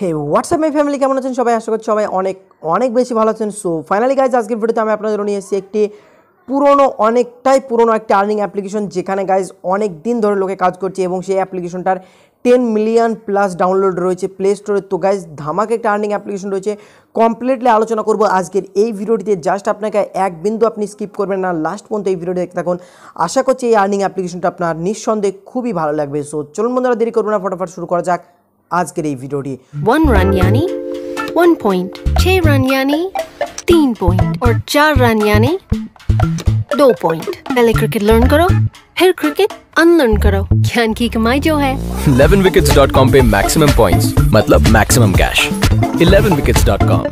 hey WhatsApp my family কেমন আছেন সবাই আশা করছি সবাই অনেক অনেক বেশি ভালো আছেন সো ফাইনালি গাইজ আজকের ভিডিওতে আমি আপনাদের নিয়ে এসেছি একটি পুরনো অনেকটাই পুরনো একটা আর্নিং অ্যাপ্লিকেশন যেখানে গাইজ অনেক দিন ধরে লোকে কাজ করছে এবং সেই অ্যাপ্লিকেশনটার টেন মিলিয়ন প্লাস ডাউনলোড রয়েছে প্লে স্টোরে তো গাইজ ধামাকে একটা আর্নিং অ্যাপ্লিকেশন রয়েছে কমপ্লিটলি আলোচনা করব আজকের এই ভিডিওটিতে জাস্ট আপনাকে এক বিন্দু আপনি স্কিপ করবেন না লাস্ট পর্যন্ত এই ভিডিওটি দেখতে থাকুন আশা করছি এই আর্নিং অ্যাপ্লিকেশনটা আপনার নিঃসন্দেহে খুবই ভালো লাগবে সো চলুন বন্ধুরা দেরি করবো না ফটোফট শুরু করা যাক आज के ভিডিওটি वन रन यानी वन पॉइंट छह रन यानी तीन पॉइंट और चार रन यानी दो पॉइंट पहले क्रिकेट लर्न करो फिर क्रिकेट अनलर्न करो ज्ञान की कमाई जो है इलेवन विकेट डॉट कॉम पे मैक्सिमम पॉइंट मतलब maximum cash eleven wicket dot com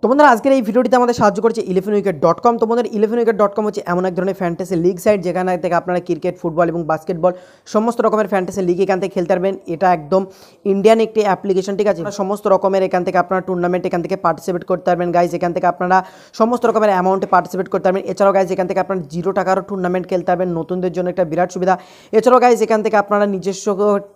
তো বন্ধুরা আজকের এই ভিডিওটিতে আমাদের সাহায্য করছে ইলেভেন উইকেট ডট কম তোমাদের ইলেভেন উইকেট ডট কম হচ্ছে এমন এক ধরনের ফ্যান্টাসি লিগ সাইট যেখানে থেকে আপনারা ক্রিকেট ফুটবল এবং বাস্কেটবল সমস্ত রকমের ফ্যান্টাসি লিগ এখান থেকে খেলতে পারবেন এটা একদম ইন্ডিয়ান একটি অ্যাপ্লিকেশন ঠিক আছে সমস্ত রকমের এখান থেকে আপনারা টুর্নামেন্ট এখান থেকে পার্টিসিপেট করতে পারবেন গাইজ এখান থেকে আপনারা সমস্ত রকমের অ্যামাউন্টে পার্টিসিপেট করতে পারবেন এছাড়াও গাইজ এখান থেকে আপনারা জিরো টাকারও টুর্নামেন্ট খেলতে পারবেন নতুনদের জন্য একটা বিরাট সুবিধা এছাড়াও গাইজ এখান থেকে আপনারা নিজস্ব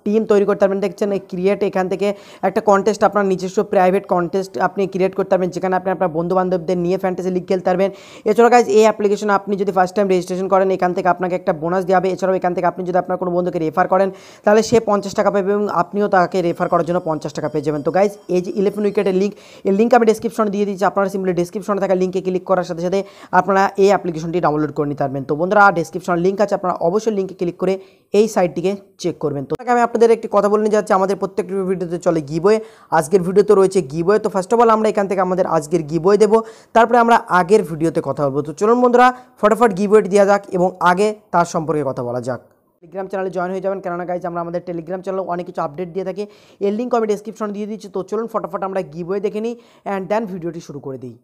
টিম তৈরি করতে পারবেন দেখছেন ক্রিয়েট এখান থেকে একটা কন্টেস্ট আপনার নিজস্ব প্রাইভেট কন্টেস্ট আপনি ক্রিয়েট করতে পারবেন যেখানে সেখানে আপনি আপনার বন্ধুবান্ধবদের নিয়ে ফ্যান্টাসি লিগ খেলতে পারবেন এছাড়াও গাইজ এই অ্যাপ্লিকেশন আপনি যদি ফার্স্ট টাইম রেজিস্ট্রেশন করেন এখান থেকে আপনাকে একটা বোনাস দেওয়া হবে এছাড়াও এখান থেকে আপনি যদি আপনার কোনো বন্ধুকে রেফার করেন তাহলে সে পঞ্চাশ টাকা পাবে এবং আপনিও তাকে রেফার করার জন্য পঞ্চাশ টাকা পেয়ে যাবেন তো গাইজ এই যে ইলেভেন উইকেটের লিঙ্ক এই লিঙ্ক আমি ডিসক্রিপশনে দিয়ে দিচ্ছি আপনারা সিম্পলি ডিসক্রিপশনে থাকা লিঙ্কে ক্লিক করার সাথে সাথে আপনারা এই অ্যাপ্লিকেশনটি ডাউনলোড করে নিতে পারবেন তো বন্ধুরা ডিসক্রিপশন লিঙ্ক আছে আপনারা অবশ্যই লিঙ্কে ক্লিক করে এই সাইটটিকে চেক করবেন তো আমি আপনাদের একটি কথা বলে নিয়ে যাচ্ছি আমাদের প্রত্যেকটি ভিডিওতে চলে গিবোয়ে আজকের তো রয়েছে গিবোয়ে তো ফার্স্ট অফ অল আমরা এখান থেকে আমাদের আজকের গিবয়ে দেবো তারপরে আমরা আগের ভিডিওতে কথা বলবো তো চলুন বন্ধুরা ফটাফট গিবয়েটি দেওয়া যাক এবং আগে তার সম্পর্কে কথা বলা যাক টেলিগ্রাম চ্যানেলে জয়েন হয়ে যাবেন কেননা গাইজ আমরা আমাদের টেলিগ্রাম চ্যানেলে অনেক কিছু আপডেট দিয়ে থাকি এর লিঙ্ক আমি ডিসক্রিপশনে দিয়ে দিচ্ছি তো চলুন ফটাফট আমরা গিবয়ে দেখে নিই অ্যান্ড দেন ভিডিওটি শুরু করে দিই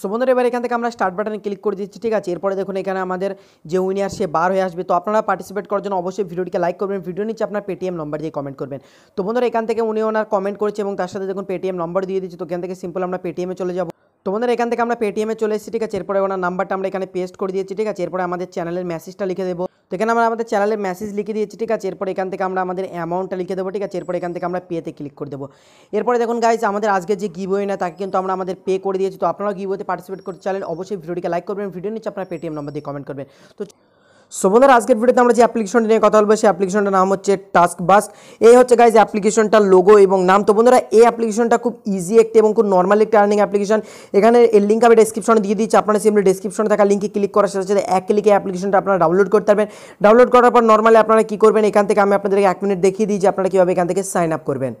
সো বন্ধুরা এবার এখান থেকে আমরা স্টার্ট বাটনে ক্লিক করে দিচ্ছি ঠিক আছে এরপরে দেখুন এখানে আমাদের যে উইনার সে বার হয়ে আসবে তো আপনারা পার্টিসিপেট করার জন্য অবশ্যই ভিডিওটিকে লাইক করবেন ভিডিও নিচে আপনার পেটিএম নম্বর দিয়ে কমেন্ট করবেন তো বন্ধুরা এখান থেকে উনি ওনার কমেন্ট করেছে এবং তার সাথে দেখুন পেটিএম নম্বর দিয়ে দিচ্ছে তো এখান থেকে সিম্পল আমরা পেটিএমে চলে যাবো তোমাদের এখান থেকে আমরা পেটিএমে চলে এসেছি ঠিক আছে এরপরে ওনার নাম্বারটা আমরা এখানে পেস্ট করে দিয়েছি ঠিক আছে এরপরে আমাদের চ্যানেলের মেসেজটা লিখে দেবো তো এখানে আমরা আমাদের চ্যানেলের মেসেজ লিখে দিয়েছি ঠিক আছে এরপর এখান থেকে আমরা আমাদের অ্যামাউন্টটা লিখে দেবো ঠিক আছে এরপর এখান থেকে আমরা পেতে ক্লিক করে দেবো এরপরে দেখুন গাইজ আমাদের আজকে যে গিবোয়ে না তাকে কিন্তু আমরা আমাদের পে করে দিয়েছি তো আপনারা গিবোতে পার্টিসিপেট করতে চাইলেন অবশ্যই ভিডিওটিকে লাইক করবেন ভিডিও নিচ্ছে আপনারা পেটিএম নম্বর দিয়ে কমেন্ট করবেন তো সো বন্ধুরা আজকের ভিডিওতে আমরা যে অ্যাপ্লিকেশনটি নিয়ে কথা বলবো সেই অ্যাপ্লিকেশনটার নাম হচ্ছে টাস্ক বাস এই হচ্ছে গাইজ অ্যাপ্লিকেশনটার লোগো এবং নাম তো বন্ধুরা এই অ্যাপ্লিকেশনটা খুব ইজি একটি এবং খুব নর্মাল একটি আর্নিং অ্যাপ্লিকেশন এখানে এর লিঙ্ক আমি ডিসক্রিপশনে দিয়ে দিচ্ছি আপনারা সিম্পলি ডিসক্রিপশনে থাকা লিঙ্কে ক্লিক করার সাথে সাথে এক ক্লিকে অ্যাপ্লিকেশনটা আপনারা ডাউনলোড করতে পারবেন ডাউনলোড করার পর নর্মালি আপনারা কী করবেন এখান থেকে আমি আপনাদেরকে এক মিনিট দেখিয়ে দিই যে আপনারা কীভাবে এখান থেকে সাইন আপ করবেন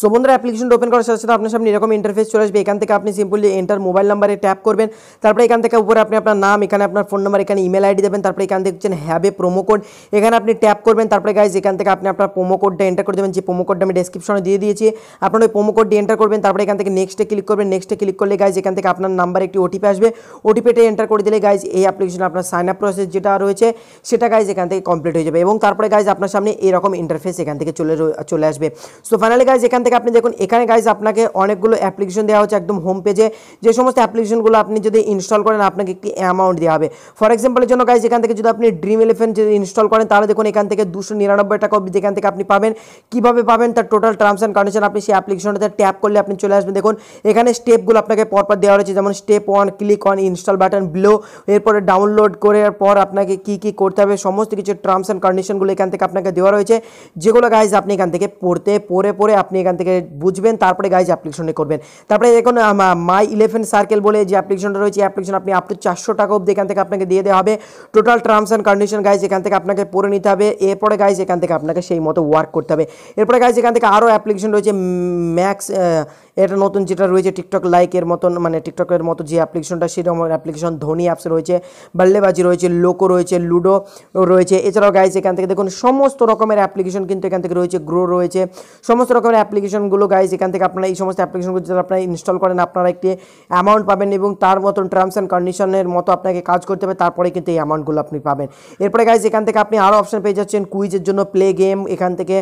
সো বন্ধুরা অ্যাপ্লিকেশনটা ওপেন করার সাথে সাথে আপনার সামনে এরকম ইন্টারফেস চলে আসবে এখান থেকে আপনি সিম্পলি এন্টার মোবাইল নাম্বারে ট্যাপ করবেন তারপরে এখান থেকে উপরে আপনি আপনার নাম এখানে আপনার ফোন নাম্বার এখানে ইমেল আইডি দেবেন তারপরে এখান থেকে হচ্ছেন হ্যাবে প্রোমো কোড এখানে আপনি ট্যাপ করবেন তারপরে গাইজ এখান থেকে আপনি আপনার প্রোমো কোডটা এন্টার করে দেবেন যে প্রোমো কোডটা আমি ডেসক্রিপশনে দিয়ে দিয়েছি আপনার ওই প্রোমো কোডটি এন্টার করবেন তারপরে এখান থেকে নেক্সটে ক্লিক করবেন নেক্সটে ক্লিক করলে গাইজ এখান থেকে আপনার নাম্বার একটি ওটিপি আসবে ওটিপিটা এন্টার করে দিলে গাইজ এই অ্যাপ্লিকেশন আপনার সাইন আপ প্রসেস যেটা রয়েছে সেটা গাইজ এখান থেকে কমপ্লিট হয়ে যাবে এবং তারপরে গাইজ আপনার সামনে এরকম ইন্টারফেস এখান থেকে চলে চলে আসবে সো ফাইনালি গাইজ এখান থেকে আপনি দেখুন এখানে গাইজ আপনাকে অনেকগুলো অ্যাপ্লিকেশন দেওয়া হচ্ছে একদম হোম পেজে যে সমস্ত অ্যাপ্লিকেশনগুলো আপনি যদি ইনস্টল করেন আপনাকে একটি অ্যামাউন্ট দেওয়া হবে ফর এক্সাম্পলের জন্য গাইজ এখান থেকে যদি আপনি ড্রিম ইলেভেন যদি ইনস্টল করেন তাহলে দেখুন এখান থেকে দুশো নিরানব্বই টাকা অব্দি যেখান থেকে আপনি পাবেন কীভাবে পাবেন তার টোটাল টার্মস অ্যান্ড কন্ডিশন আপনি সেই অ্যাপ্লিকেশনটাতে ট্যাপ করলে আপনি চলে আসবেন দেখুন এখানে স্টেপগুলো আপনাকে পরপর দেওয়া রয়েছে যেমন step one click on install button below এরপরে ডাউনলোড করার পর আপনাকে কি কি করতে হবে সমস্ত কিছু টার্মস অ্যান্ড কন্ডিশনগুলো এখান থেকে আপনাকে দেওয়া রয়েছে যেগুলো গাইজ আপনি এখান থেকে পড়তে পড়ে পড়ে আপনি এখান থেকে বুঝবেন তারপরে গাইজ অ্যাপ্লিকেশনে করবেন তারপরে দেখুন মাই ইলেভেন সার্কেল বলে যে অ্যাপ্লিকেশনটা রয়েছে অ্যাপ্লিকেশন আপনি আপ টু চারশো টাকা অব্দি এখান থেকে আপনাকে দিয়ে দেওয়া হবে total terms and condition guys এখান থেকে আপনাকে পড়ে নিতে হবে এরপরে গাইজ এখান থেকে আপনাকে সেই মতো ওয়ার্ক করতে হবে এরপরে গাইজ এখান থেকে আরও অ্যাপ্লিকেশন রয়েছে ম্যাক্স এটা নতুন যেটা রয়েছে টিকটক লাইকের মতন মানে টিকটকের মতো যে অ্যাপ্লিকেশনটা সেরকম অ্যাপ্লিকেশন ধোনি অ্যাপস রয়েছে বাল্লেবাজি রয়েছে লোকো রয়েছে লুডো রয়েছে এছাড়াও গাইজ এখান থেকে দেখুন সমস্ত রকমের অ্যাপ্লিকেশন কিন্তু এখান থেকে রয়েছে গ্রো রয়েছে সমস্ত রকমের অ্যাপ্লিকেশনগুলো গাইজ এখান থেকে আপনারা এই সমস্ত অ্যাপ্লিকেশনগুলো যদি আপনারা ইনস্টল করেন আপনারা একটি অ্যামাউন্ট পাবেন এবং তার মতন টার্মস অ্যান্ড কন্ডিশনের মতো আপনাকে কাজ করতে হবে তারপরে কিন্তু এই অ্যামাউন্টগুলো আপনি পাবেন এরপরে গাইজ এখান থেকে আপনি আরও অপশন পেয়ে যাচ্ছেন কুইজের জন্য প্লে গেম এখান থেকে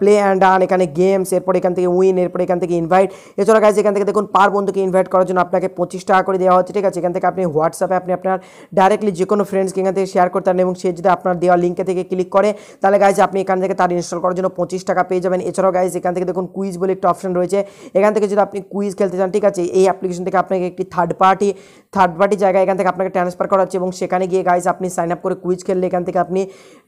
প্লে অ্যান্ড আন এখানে গেমস এরপর এখান থেকে উইন এরপর এখান থেকে ইনভাইট এছাড়া গাইজ এখান থেকে দেখুন পার বন্ধুকে ইনভাইট করার জন্য আপনাকে পঁচিশ টাকা করে দেওয়া হচ্ছে ঠিক আছে এখান থেকে আপনি হোয়াটসঅ্যাপে আপনি আপনার ডাইরেক্টলি যে কোনো ফ্রেন্ডসকে এখান থেকে শেয়ার করতে পারেন এবং সে যদি আপনার দেওয়া লিঙ্কে থেকে ক্লিক করে তাহলে গাইজ আপনি এখান থেকে তার ইনস্টল করার জন্য পঁচিশ টাকা পেয়ে যাবেন এছাড়াও গাইজ এখান থেকে থেকে দেখুন কুইজ বলে একটা অপশন রয়েছে এখান থেকে যদি আপনি কুইজ খেলতে চান ঠিক আছে এই অ্যাপ্লিকেশন থেকে আপনাকে একটি থার্ড পার্টি থার্ড পার্টি জায়গায় এখান থেকে আপনাকে ট্রান্সফার করা হচ্ছে এবং সেখানে গিয়ে গাইজ আপনি সাইন আপ করে কুইজ খেললে এখান থেকে আপনি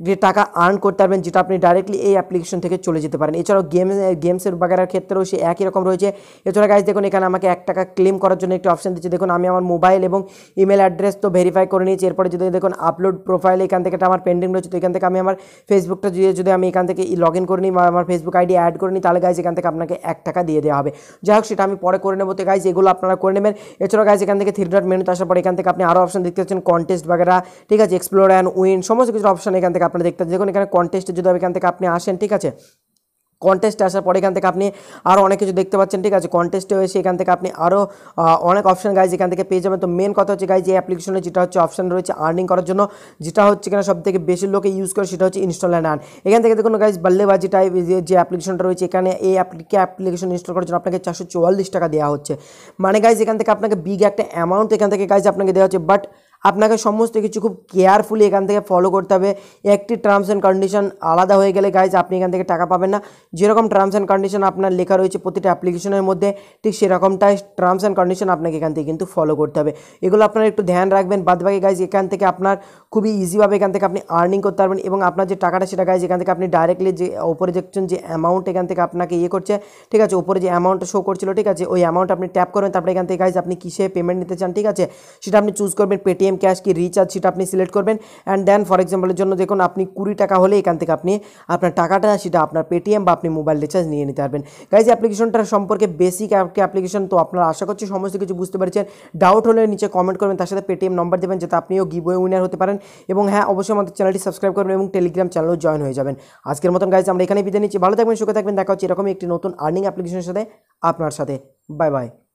যে টাকা আর্ন করতে পারবেন যেটা আপনি ডাইরেক্টলি এই অ্যাপ্লিকেশন থেকে চলে যেতে পারেন এছাড়াও গেম গেমসের বাগেরার ক্ষেত্রেও সে একই রকম রয়েছে এছাড়া গাইজ দেখুন এখানে আমাকে এক টাকা ক্লেম করার জন্য একটি অপশন দিচ্ছে দেখুন আমি আমার মোবাইল এবং ইমেল অ্যাড্রেস তো ভেরিফাই করে নিয়েছি এরপরে যদি দেখুন আপলোড প্রোফাইল এখান থেকে আমার পেন্ডিং রয়েছে তো এখান থেকে আমি আমার ফেসবুকটা দিয়ে যদি আমি এখান থেকে লগ ইন করে নিই আমার ফেসবুক আইডি অ্যাড করে নিই তাহলে তাহলে গাইজ এখান থেকে আপনাকে এক টাকা দিয়ে দেওয়া হবে যাই হোক সেটা আমি পরে করে নেবো তো গাইজ এগুলো আপনারা করে নেবেন এছাড়াও গাইজ এখান থেকে থ্রি ডট মেনুতে আসার পর এখান থেকে আপনি আরও অপশন দেখতে পাচ্ছেন কন্টেস্ট বাগেরা ঠিক আছে এক্সপ্লোর অ্যান্ড উইন সমস্ত কিছু অপশন এখান থেকে আপনারা দেখতে পাচ্ছেন দেখুন এখানে কন্টেস্টে যদি এখান থেকে আপনি আসেন ঠিক আছে কন্টেস্টে আসার পরে এখান থেকে আপনি আরও অনেক কিছু দেখতে পাচ্ছেন ঠিক আছে কন্টেস্টে এসে এখান থেকে আপনি আরও অনেক অপশান গাইজ এখান থেকে পেয়ে যাবেন তো মেন কথা হচ্ছে গাইজ এই অ্যাপ্লিকেশনে যেটা হচ্ছে অপশান রয়েছে আর্নিং করার জন্য যেটা হচ্ছে কিনা সব থেকে বেশি লোকে ইউজ করে সেটা হচ্ছে ইনস্টল অ্যান্ড আর্ন এখান থেকে দেখুন গাইজ বাল্লেবাজি টাইপ যে অ্যাপ্লিকেশনটা রয়েছে এখানে এই অ্যাপ্লিকেশন ইনস্টল করার জন্য আপনাকে চারশো চুয়াল্লিশ টাকা দেওয়া হচ্ছে মানে গাইজ এখান থেকে আপনাকে বিগ একটা অ্যামাউন্ট এখান থেকে গাইজ আপনাকে দেওয়া হচ্ছে বাট আপনাকে সমস্ত কিছু খুব কেয়ারফুলি এখান থেকে ফলো করতে হবে একটি টার্মস অ্যান্ড কন্ডিশন আলাদা হয়ে গেলে গাইজ আপনি এখান থেকে টাকা পাবেন না যেরকম টার্মস অ্যান্ড কন্ডিশন আপনার লেখা রয়েছে প্রতিটা অ্যাপ্লিকেশনের মধ্যে ঠিক সেরকমটাই টার্মস অ্যান্ড কন্ডিশন আপনাকে এখান থেকে কিন্তু ফলো করতে হবে এগুলো আপনার একটু ধ্যান রাখবেন বাদবাকি গাইজ এখান থেকে আপনার খুবই ইজিভাবে এখান থেকে আপনি আর্নিং করতে পারবেন এবং আপনার যে টাকাটা সেটা গাইজ এখান থেকে আপনি ডাইরেক্টলি যে ওপরে দেখছেন যে অ্যামাউন্ট এখান থেকে আপনাকে ইয়ে করছে ঠিক আছে ওপরে যে অ্যামাউন্ট শো করছিল ঠিক আছে ওই অ্যামাউন্ট আপনি ট্যাপ করবেন তারপরে এখান থেকে গাইজ আপনি কিসে পেমেন্ট নিতে চান ঠিক আছে সেটা আপনি চুজ করবেন পেটিএম পেটিএম ক্যাশ কি রিচার্জ সেটা আপনি সিলেক্ট করবেন অ্যান্ড দেন ফর এক্সাম্পলের জন্য দেখুন আপনি কুড়ি টাকা হলে এখান থেকে আপনি আপনার টাকাটা সেটা আপনার পেটিএম বা আপনি মোবাইল রিচার্জ নিয়ে নিতে পারবেন গাইজ অ্যাপ্লিকেশনটার সম্পর্কে বেসিক অ্যাপ্লিকেশন তো আপনারা আশা করছি সমস্ত কিছু বুঝতে পারছেন ডাউট হলে নিচে কমেন্ট করবেন তার সাথে পেটিএম নম্বর দেবেন যাতে আপনিও গিবোয়ে উইনার হতে পারেন এবং হ্যাঁ অবশ্যই আমাদের চ্যানেলটি সাবস্ক্রাইব করবেন এবং টেলিগ্রাম চ্যানেলও জয়েন হয়ে যাবেন আজকের মতন গাইজ আমরা এখানে বিদায় নিচ্ছি ভালো থাকবেন সুখে থাকবেন দেখা হচ্ছে এরকমই একটি নতুন আর্নিং অ্যাপ্লিকেশনের সাথে আপনার সাথে বাই বাই